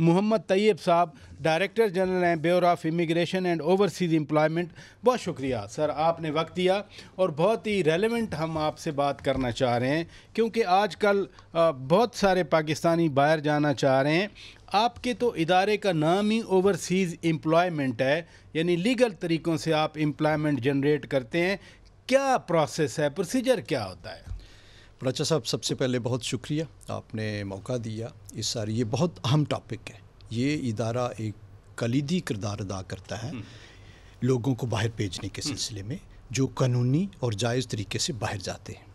मोहम्मद तैयब साहब director general हैं bureau of immigration and overseas employment बहुत शुक्रिया सर आपने वक्त दिया और बहुत ही रेलेवेंट हम आपसे बात करना चाह रहे हैं क्योंकि आजकल बहुत सारे पाकिस्तानी बाहर जाना चाह रहे हैं आपके तो इदारे का नाम ही ओवरसीज़ एम्प्लॉयमेंट है यानी लीगल तरीक़ों से आप एम्प्लॉयमेंट जनरेट करते हैं क्या प्रोसेस है प्रोसीजर क्या होता है प्राचा अच्छा साहब सबसे पहले बहुत शुक्रिया आपने मौका दिया इस सारी ये बहुत अहम टॉपिक है ये इदारा एक कलीदी किरदार अदा करता है हम्म। लोगों को बाहर भेजने के हम्म। सिलसिले में जो कानूनी और जायज़ तरीके से बाहर जाते हैं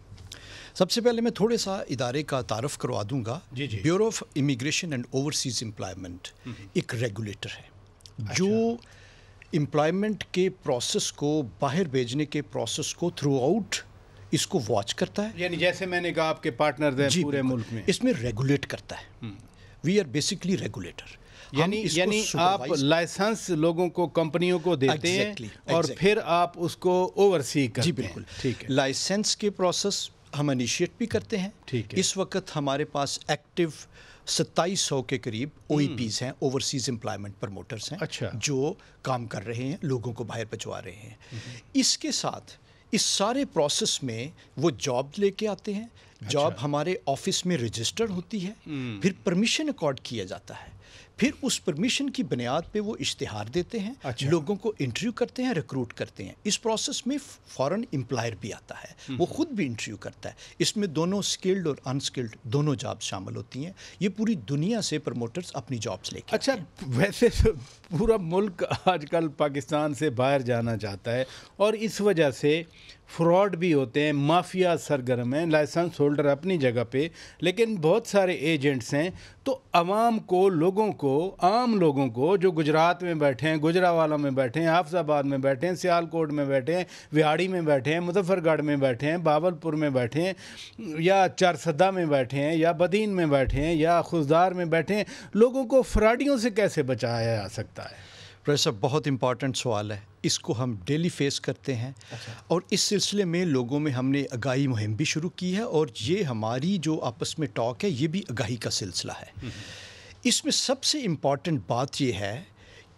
सबसे पहले मैं थोड़े सा इदारे का तारफ़ करवा दूंगा bureau of immigration and overseas employment hmm. एक रेगुलेटर है अच्छा। जो एम्प्लॉयमेंट के प्रोसेस को बाहर भेजने के प्रोसेस को थ्रू आउट इसको वॉच करता है यानी जैसे मैंने कहा आपके पार्टनर पूरे मुल्क में इसमें रेगुलेट करता है वी आर बेसिकली रेगुलेटर यानी यानी आप लाइसेंस लोगों को कंपनियों को देते exactly, हैं और exactly. फिर आप उसको ओवरसी करते जी बिल्कुल ठीक है लाइसेंस के प्रोसेस हम इनिशिएट भी करते हैं ठीक है इस वक्त हमारे पास एक्टिव सत्ताईस सौ के करीब ओ हम्म। e हैं ओवरसीज एम्प्लॉयमेंट प्रमोटर्स हैं अच्छा जो काम कर रहे हैं लोगों को बाहर भिजवा रहे हैं हम्म। इसके साथ इस सारे प्रोसेस में वो जॉब लेके आते हैं अच्छा। जॉब हमारे ऑफिस में रजिस्टर होती है हम्म। फिर परमिशन अकॉर्ड किया जाता है फिर उस परमिशन की बुनियाद पे वो इश्तहार देते हैं अच्छा। लोगों को इंटरव्यू करते हैं रिक्रूट करते हैं इस प्रोसेस में फॉरेन एम्प्लायर भी आता है हम्म। वो खुद भी इंटरव्यू करता है इसमें दोनों स्किल्ड और अनस्किल्ड दोनों जॉब शामिल होती हैं ये पूरी दुनिया से प्रमोटर्स अपनी जॉब्स लेके अच्छा वैसे तो पूरा मुल्क आजकल पाकिस्तान से बाहर जाना चाहता है और इस वजह से फ्रॉड भी होते हैं माफिया सरगर्म हैं लाइसेंस होल्डर अपनी जगह पे लेकिन बहुत सारे एजेंट्स हैं तो आवाम को लोगों को आम लोगों को जो गुजरात में बैठे हैं गुजरावाला में बैठे हैं हाफजाबाद में बैठे हैं सियालकोट में बैठे हैं विहाड़ी में बैठे हैं मुजफ्फरगढ़ में बैठे हैं बावलपुर में बैठे हैं या चारसदा में बैठे हैं या बदीन में बैठे हैं या खुशदार में बैठे हैं लोगों को फ्राडियों से कैसे बचाया जा सकता है प्रोफेसर बहुत इंपॉर्टेंट सवाल है इसको हम डेली फेस करते हैं अच्छा। और इस सिलसिले में लोगों में हमने आगाही मुहिम भी शुरू की है और ये हमारी जो आपस में टॉक है ये भी आगाही का सिलसिला है हम्म। इसमें सबसे इम्पॉर्टेंट बात यह है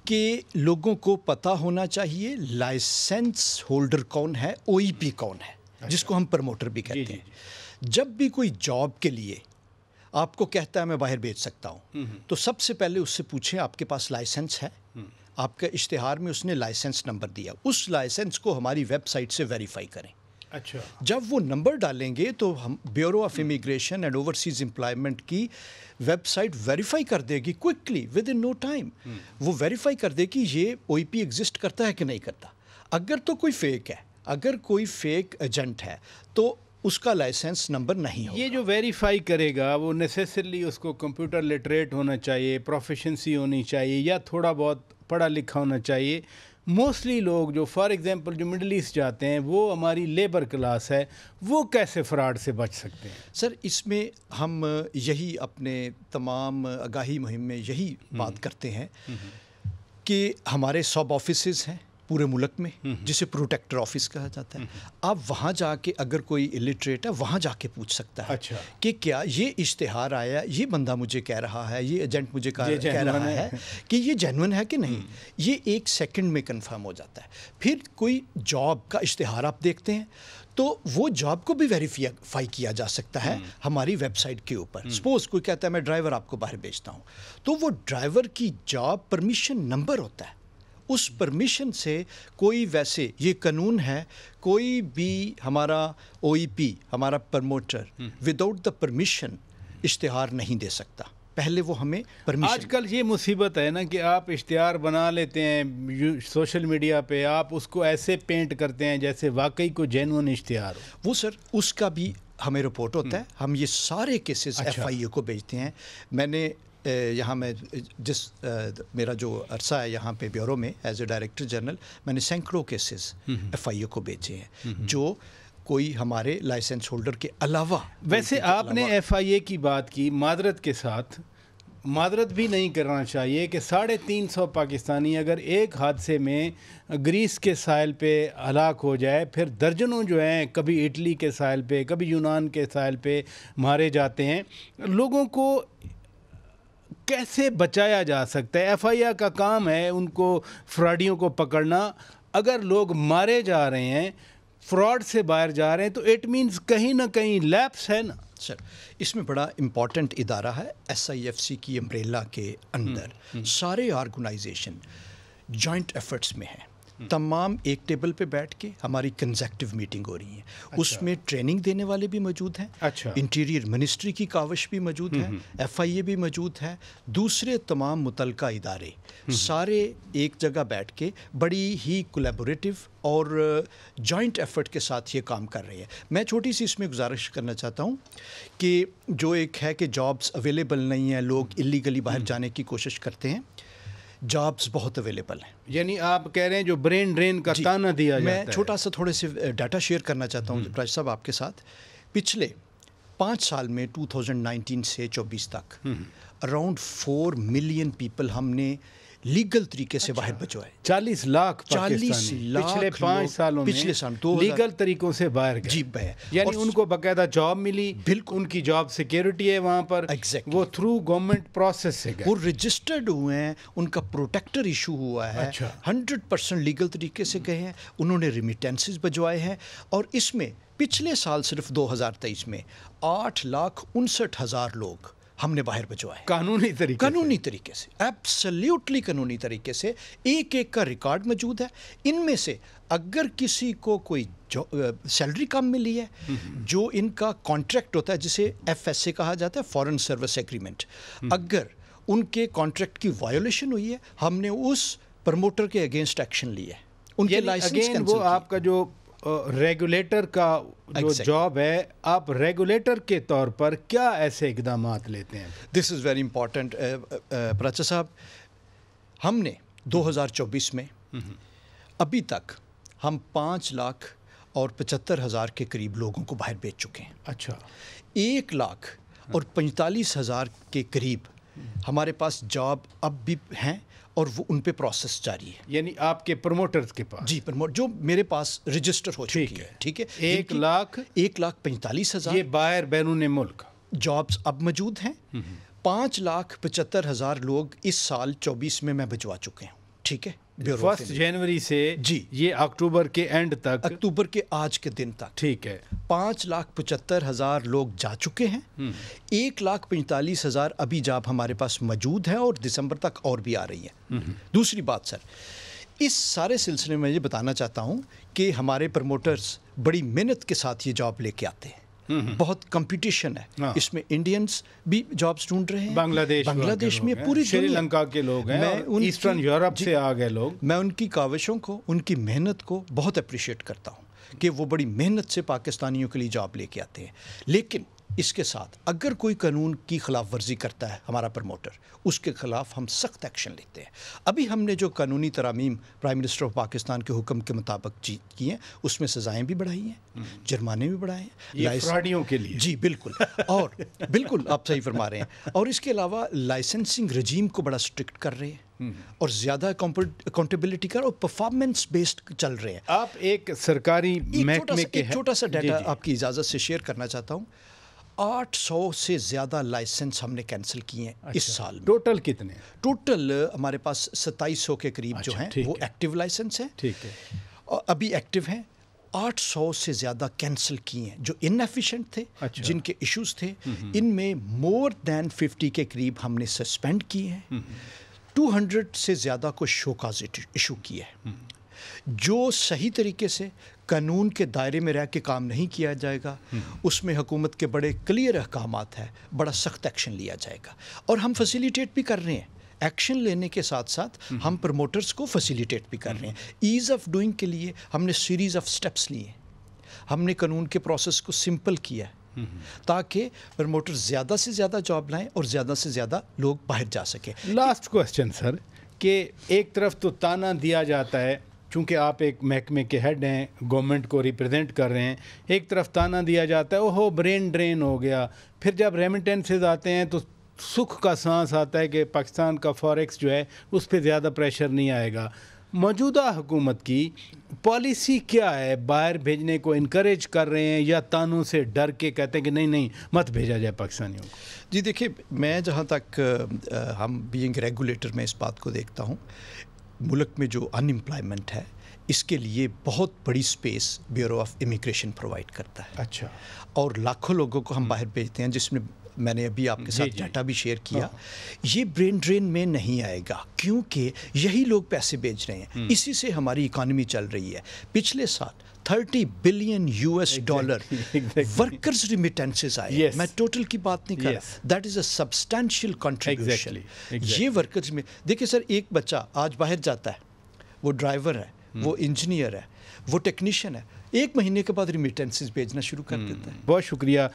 कि लोगों को पता होना चाहिए लाइसेंस होल्डर कौन है ओईपी कौन है अच्छा। जिसको हम प्रमोटर भी कहते जी, जी, हैं जब भी कोई जॉब के लिए आपको कहता है मैं बाहर बेच सकता हूँ हम्म, हम्म। तो सबसे पहले उससे पूछें आपके पास लाइसेंस है आपके इश्तहार में उसने लाइसेंस नंबर दिया उस लाइसेंस को हमारी वेबसाइट से वेरीफाई करें अच्छा जब वो नंबर डालेंगे तो हम bureau of immigration and overseas employment की वेबसाइट वेरीफाई कर देगी quickly within no time वो वेरीफाई कर देगी ये ओ एग्जिस्ट करता है कि नहीं करता अगर तो कोई फेक है अगर कोई फेक एजेंट है तो उसका लाइसेंस नंबर नहीं होगा ये जो वेरीफाई करेगा वो नेसेसरली उसको कंप्यूटर लिटरेट होना चाहिए प्रोफेशनसी होनी चाहिए या थोड़ा बहुत पढ़ा लिखा होना चाहिए मोस्टली लोग जो फॉर एग्जांपल जो मिडल ईस्ट जाते हैं वो हमारी लेबर क्लास है वो कैसे फ्रॉड से बच सकते हैं सर इसमें हम यही अपने तमाम आगाही मुहिम में यही हम्म। बात करते हैं हम्म। कि हमारे सब ऑफिस हैं पूरे मुल्क में हम्म, हम्म। जिसे प्रोटेक्टर ऑफिस कहा जाता है हम्म, आप वहाँ जाके अगर कोई इलिटरेट है वहाँ जाके पूछ सकता है अच्छा। कि क्या ये इश्तहार आया ये बंदा मुझे कह रहा है ये एजेंट मुझे कह, कह रहा है, है कि ये जेनवन है कि नहीं ये एक सेकंड में कंफर्म हो जाता है फिर कोई जॉब का इश्तहार आप देखते हैं तो वो जॉब को भी वेरीफाई किया जा सकता है हमारी वेबसाइट के ऊपर सपोज कोई कहता है मैं ड्राइवर आपको बाहर भेजता हूँ तो वो ड्राइवर की जॉब परमिशन नंबर होता है उस परमिशन से कोई वैसे ये कानून है कोई भी हमारा ओईपी e हमारा प्रमोटर विदाउट द परमिशन इश्तहार नहीं दे सकता पहले वो हमें परमिशन आजकल ये मुसीबत है ना कि आप इश्तहार बना लेते हैं सोशल मीडिया पे आप उसको ऐसे पेंट करते हैं जैसे वाकई को जेनुअन इश्तहार वो सर उसका भी हमें रिपोर्ट होता है हम्म। हम ये सारे केसेस एफ आई ए को भेजते हैं मैंने यहाँ मैं जिस मेरा जो अरसा है यहाँ पे ब्यूरो में एज ए डायरेक्टर जनरल मैंने सैकड़ों केसेस एफ को बेचे हैं जो कोई हमारे लाइसेंस होल्डर के अलावा वैसे आपने एफ की बात की मादरत के साथ मादरत भी नहीं करना चाहिए कि साढ़े तीन सौ पाकिस्तानी अगर एक हादसे में ग्रीस के साइल पे हलाक हो जाए फिर दर्जनों जो हैं कभी इटली के साइल पे कभी यूनान के साइल पे मारे जाते हैं लोगों को कैसे बचाया जा सकता है एफआईआर का काम है उनको फ्रॉडियों को पकड़ना अगर लोग मारे जा रहे हैं फ्रॉड से बाहर जा रहे हैं तो इट मींस कहीं ना कहीं लैप्स है ना सर इसमें बड़ा इम्पॉर्टेंट इदारा है एसआईएफसी की अम्ब्रेला के अंदर हम्म, हम्म। सारे ऑर्गेनाइजेशन जॉइंट एफर्ट्स में हैं तमाम एक टेबल पे बैठ के हमारी कंजेक्टिव मीटिंग हो रही है अच्छा। उसमें ट्रेनिंग देने वाले भी मौजूद हैं अच्छा। इंटीरियर मिनिस्ट्री की कावश भी मौजूद है एफ आई ए भी मौजूद है दूसरे तमाम मुतल इदारे सारे एक जगह बैठ के बड़ी ही कोलेबोरेटिव और जॉइंट uh, एफर्ट के साथ ये काम कर रहे हैं मैं छोटी सी इसमें गुजारिश करना चाहता हूँ कि जो एक है कि जॉब्स अवेलेबल नहीं है लोग इलीगली बाहर हम्म। जाने की कोशिश करते हैं जॉब्स बहुत अवेलेबल हैं यानी आप कह रहे हैं जो ब्रेन ड्रेन का ताना दिया मैं जाता मैं छोटा सा थोड़े से डाटा शेयर करना चाहता हूँ प्राज हम्म। साहब आपके साथ पिछले पाँच साल में 2019 से 24 तक अराउंड फोर मिलियन पीपल हमने लीगल तरीके से अच्छा। बाहर बचवाए चालीस लाख चालीस लाख पिछले पांच सालों पिछले साल दो लीगल तरीकों से बाहर जी यानी उनको बाकायदा जॉब मिली बिल्कुल उनकी जॉब सिक्योरिटी है वहां पर एग्जैक्ट वो थ्रू गवर्नमेंट प्रोसेस से वो रजिस्टर्ड हुए हैं उनका प्रोटेक्टर इशू हुआ है हंड्रेड परसेंट लीगल तरीके से गए हैं उन्होंने रिमिटेंसेज बजवाए हैं और इसमें पिछले साल सिर्फ दो में आठ लाख उनसठ हज़ार लोग हमने बाहर बचवाए कानूनी तरीके कानूनी तरीके से एब्सल्यूटली कानूनी तरीके से एक एक का रिकॉर्ड मौजूद है इनमें से अगर किसी को कोई सैलरी कम मिली है हम्म। जो इनका कॉन्ट्रैक्ट होता है जिसे ए कहा जाता है फॉरन सर्विस एग्रीमेंट अगर उनके कॉन्ट्रैक्ट की वायोलेशन हुई है हमने उस प्रमोटर के अगेंस्ट एक्शन लिया है उनके लाइसेंस वो आपका जो रेगुलेटर का जो जॉब है आप रेगुलेटर के तौर पर क्या ऐसे इकदाम लेते हैं this is very important Paracha साहब हमने 2024 में अभी तक हम पाँच लाख और पचहत्तर हज़ार के करीब लोगों को बाहर भेज चुके हैं अच्छा एक लाख और पैंतालीस हज़ार के करीब हमारे पास जॉब अब भी हैं और वो उन पे प्रोसेस जारी है यानी आपके प्रमोटर्स के पास जी प्रमोट जो मेरे पास रजिस्टर हो चुकी है ठीक है एक लाख एक लाख पैंतालीस हज़ार ये बाहर बैरून मुल्क जॉब्स अब मौजूद हैं हम्म, हम्म। पाँच लाख पचहत्तर हज़ार लोग इस साल चौबीस में मैं भिजवा चुके हूँ ठीक है फर्स्ट जनवरी से जी ये अक्टूबर के एंड तक अक्टूबर के आज के दिन तक ठीक है पांच लाख पचहत्तर हज़ार लोग जा चुके हैं हम्म। एक लाख पैंतालीस हज़ार अभी जाप हमारे पास मौजूद है और दिसंबर तक और भी आ रही है हम्म। दूसरी बात सर इस सारे सिलसिले में ये बताना चाहता हूँ कि हमारे प्रमोटर्स बड़ी मेहनत के साथ ये जॉब लेके आते हैं बहुत कंपटीशन है हाँ। इसमें इंडियंस भी जॉब्स ढूंढ रहे हैं बांग्लादेश बांग्लादेश में पूरी श्रीलंका के लोग हैं ईस्टर्न यूरोप से आ गए लोग मैं उनकी काविशों को उनकी मेहनत को बहुत अप्रिशिएट करता हूँ कि वो बड़ी मेहनत से पाकिस्तानियों के लिए जॉब लेके आते हैं लेकिन इसके साथ अगर कोई कानून की खिलाफ वर्जी करता है हमारा प्रमोटर उसके खिलाफ हम सख्त एक्शन लेते हैं अभी हमने जो कानूनी तरामीम प्राइम मिनिस्टर ऑफ पाकिस्तान के हुक्म के मुताबिक किए हैं उसमें सजाएं भी बढ़ाई हैं हम्म। जुर्माने भी बढ़ाए हैं फ्रॉडियों के लिए जी बिल्कुल और बिल्कुल आप सही फरमा रहे हैं और इसके अलावा लाइसेंसिंग रजीम को बड़ा स्ट्रिक्ट कर रहे हैं हम्म। और ज़्यादा अकाउंटेबिलिटी कर और परफॉर्मेंस बेस्ड चल रहे हैं आप एक सरकारी महकमे छोटा सा डाटा आपकी इजाज़त से शेयर करना चाहता हूँ 800 से ज़्यादा लाइसेंस हमने कैंसिल किए हैं अच्छा, इस साल में टोटल कितने टोटल हमारे पास 2700 के करीब अच्छा, जो हैं वो एक्टिव लाइसेंस हैं ठीक है और अभी एक्टिव हैं 800 से ज़्यादा कैंसिल किए हैं जो इनएफिशिएंट थे अच्छा। जिनके इश्यूज थे हम्म, हम्म। इनमें मोर देन 50 के करीब हमने सस्पेंड किए हैं 200 हम्म, से ज़्यादा को शोकाज इशू किया है जो सही तरीके से कानून के दायरे में रह के काम नहीं किया जाएगा हम्म। उसमें हुकूमत के बड़े क्लियर अहकाम है बड़ा सख्त एक्शन लिया जाएगा और हम फैसिलिटेट भी कर रहे हैं एक्शन लेने के साथ साथ हम्म। हम प्रमोटर्स को फैसिलिटेट भी कर रहे हैं ईज़ ऑफ डूइंग के लिए हमने सीरीज़ ऑफ स्टेप्स लिए हमने कानून के प्रोसेस को सिंपल किया है हम्म। ताकि प्रमोटर ज़्यादा से ज़्यादा जॉब लाएं और ज़्यादा से ज़्यादा लोग बाहर जा सकें लास्ट क्वेश्चन सर कि एक तरफ तो ताना दिया जाता है चूँकि आप एक महकमे के हेड हैं गवर्नमेंट को रिप्रेजेंट कर रहे हैं एक तरफ ताना दिया जाता है ओहो ब्रेन ड्रेन हो गया फिर जब रेमिटेंसेज आते हैं तो सुख का सांस आता है कि पाकिस्तान का फॉरेक्स जो है उस पर ज़्यादा प्रेशर नहीं आएगा मौजूदा हुकूमत की पॉलिसी क्या है बाहर भेजने को इनक्रेज कर रहे हैं या तानों से डर के कहते हैं कि नहीं नहीं मत भेजा जाए पाकिस्तानियों को जी देखिए मैं जहाँ तक हम बीइंग रेगुलेटर में इस बात को देखता हूँ मुल्क में जो अनएम्प्लॉयमेंट है इसके लिए बहुत बड़ी space bureau of immigration provide करता है अच्छा और लाखों लोगों को हम बाहर भेजते हैं जिसमें मैंने अभी आपके साथ डाटा भी शेयर किया हाँ। ये ब्रेन ड्रेन में नहीं आएगा क्योंकि यही लोग पैसे बेच रहे हैं हम्म। इसी से हमारी इकॉनमी चल रही है पिछले साल 30 billion US dollar workers remittances आए yes. मैं टोटल की बात नहीं कर रहा दैट इज अ कॉन्ट्रीब्यूशन ये वर्कर्स में देखिए सर एक बच्चा आज बाहर जाता है वो ड्राइवर है hmm. वो इंजीनियर है वो टेक्नीशियन है एक महीने के बाद रिमिटेंसेस भेजना शुरू कर हम्म। देता है बहुत शुक्रिया